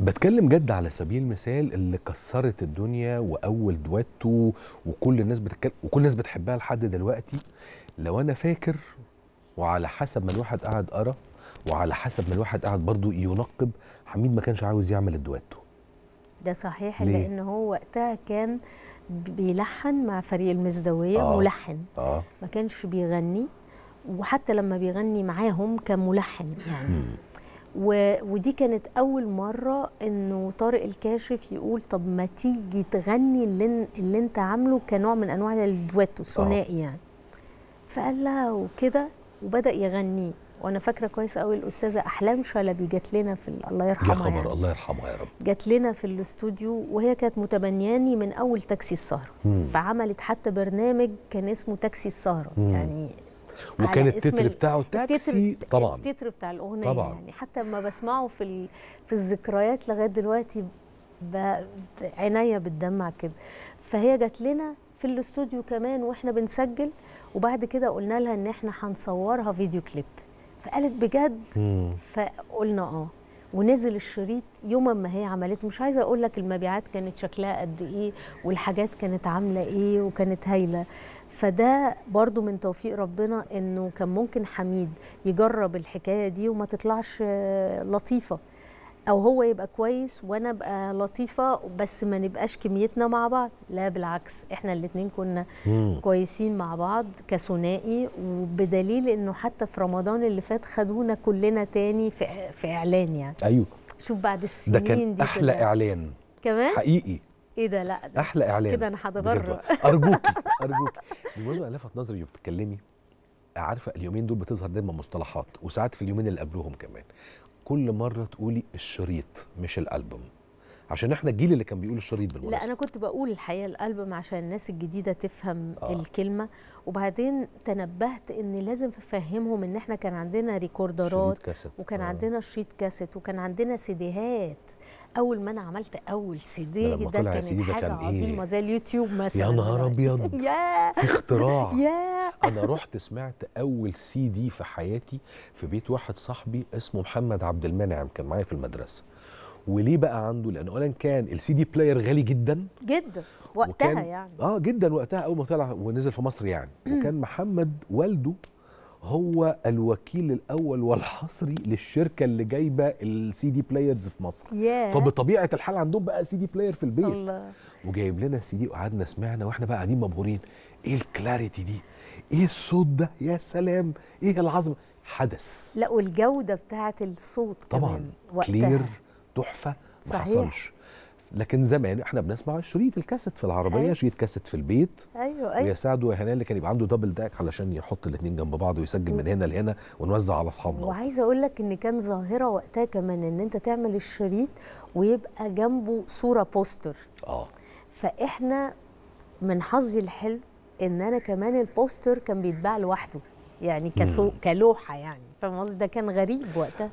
بتكلم جد على سبيل المثال اللي كسرت الدنيا واول دواتو وكل الناس بتتكلم وكل الناس بتحبها لحد دلوقتي لو انا فاكر وعلى حسب ما الواحد قاعد قرا وعلى حسب ما الواحد قاعد برضو ينقب حميد ما كانش عاوز يعمل الدواتو ده صحيح ليه؟ لان هو وقتها كان بيلحن مع فريق المزدويه آه. ملحن آه. ما كانش بيغني وحتى لما بيغني معاهم كملحن يعني و... ودي كانت اول مره انه طارق الكاشف يقول طب ما تيجي تغني اللي, اللي انت عامله كنوع من انواع الدويتو الثنائي آه. يعني فقال لها وكده وبدا يغنيه وانا فاكره كويس قوي الاستاذه احلام شلبي جات لنا في الله يرحمها يا يعني. خبر يعني. الله يرحمها يا رب جات لنا في الاستوديو وهي كانت متبنياني من اول تاكسي السهره فعملت حتى برنامج كان اسمه تاكسي السهره يعني وكان التتر بتاعه تاكسي طبعا التتر بتاع الاغنيه طبعا. يعني حتى لما بسمعه في ال... في الذكريات لغايه دلوقتي ب... عينيا بتدمع كده فهي جات لنا في الاستوديو كمان واحنا بنسجل وبعد كده قلنا لها ان احنا هنصورها فيديو كليب فقالت بجد مم. فقلنا اه ونزل الشريط يوما ما هي عملته مش عايزه اقول لك المبيعات كانت شكلها قد ايه والحاجات كانت عامله ايه وكانت هايله فده برضو من توفيق ربنا انه كان ممكن حميد يجرب الحكايه دي وما تطلعش لطيفه او هو يبقى كويس وانا ابقى لطيفه بس ما نبقاش كميتنا مع بعض لا بالعكس احنا الاثنين كنا مم. كويسين مع بعض كثنائي وبدليل انه حتى في رمضان اللي فات خدونا كلنا تاني في, في اعلان يعني ايوه شوف بعد السنين ده كان دي احلى كده. اعلان كمان حقيقي ايه ده لا ده احلى اعلان كده انا هتغرق ارجوكي ارجوكي بالمناسبه لفت نظري وبتتكلمي عارفه اليومين دول بتظهر دايما مصطلحات وساعات في اليومين اللي قبلهم كمان كل مره تقولي الشريط مش الالبوم عشان احنا الجيل اللي كان بيقول الشريط بالمناسبه لا انا كنت بقول الحقيقه الالبوم عشان الناس الجديده تفهم آه. الكلمه وبعدين تنبهت ان لازم افهمهم ان احنا كان عندنا ريكوردرات وكان آه. عندنا شريط كاسيت وكان عندنا سيديهات اول ما انا عملت اول سي دي ده كانت حاجه عظيمه إيه؟ زي اليوتيوب مثلا يا نهار ابيض يا اختراع يا انا رحت سمعت اول سي دي في حياتي في بيت واحد صاحبي اسمه محمد عبد المنعم كان معايا في المدرسه وليه بقى عنده لان اولا كان السي دي بلاير غالي جدا جدا وقتها وكان يعني اه جدا وقتها اول ما طلع ونزل في مصر يعني وكان محمد والده هو الوكيل الاول والحصري للشركه اللي جايبه السي دي بلايرز في مصر yeah. فبطبيعه الحال عندهم بقى سي دي بلاير في البيت الله. وجايب لنا سي دي وقعدنا سمعنا واحنا بقى قاعدين مبهورين ايه الكلاريتي دي ايه الصوت ده يا سلام ايه العظمه حدث لا والجوده بتاعه الصوت طبعا كمان كلير تحفه ما صحيح. حصلش لكن زمان احنا بنسمع شريط الكاسيت في العربيه أيوة. شريط كاسيت في البيت ايوه ايوه ويساعده يا وهناء اللي كان يبقى عنده دبل داك علشان يحط الاثنين جنب بعض ويسجل من هنا لهنا ونوزع على اصحابنا وعايزه اقول لك ان كان ظاهره وقتها كمان ان انت تعمل الشريط ويبقى جنبه صوره بوستر اه فاحنا من حظي الحلو ان انا كمان البوستر كان بيتباع لوحده يعني كسو كلوحه يعني فاهم قصدي ده كان غريب وقتها